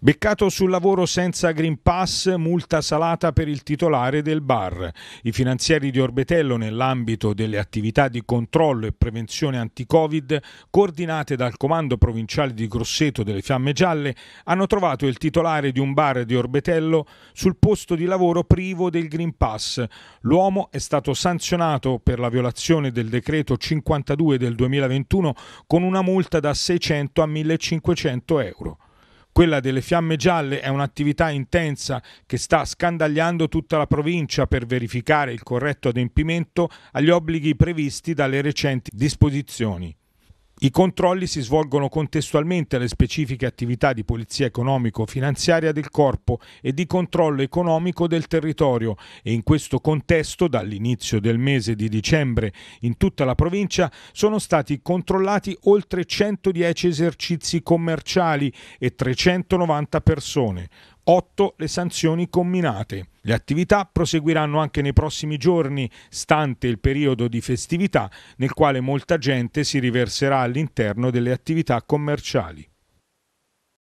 Beccato sul lavoro senza Green Pass, multa salata per il titolare del bar. I finanzieri di Orbetello, nell'ambito delle attività di controllo e prevenzione anti-Covid, coordinate dal Comando Provinciale di Grosseto delle Fiamme Gialle, hanno trovato il titolare di un bar di Orbetello sul posto di lavoro privo del Green Pass. L'uomo è stato sanzionato per la violazione del decreto 52 del 2021 con una multa da 600 a 1500 euro. Quella delle fiamme gialle è un'attività intensa che sta scandagliando tutta la provincia per verificare il corretto adempimento agli obblighi previsti dalle recenti disposizioni. I controlli si svolgono contestualmente alle specifiche attività di polizia economico-finanziaria del corpo e di controllo economico del territorio e in questo contesto dall'inizio del mese di dicembre in tutta la provincia sono stati controllati oltre 110 esercizi commerciali e 390 persone, 8 le sanzioni comminate. Le attività proseguiranno anche nei prossimi giorni, stante il periodo di festività nel quale molta gente si riverserà all'interno delle attività commerciali.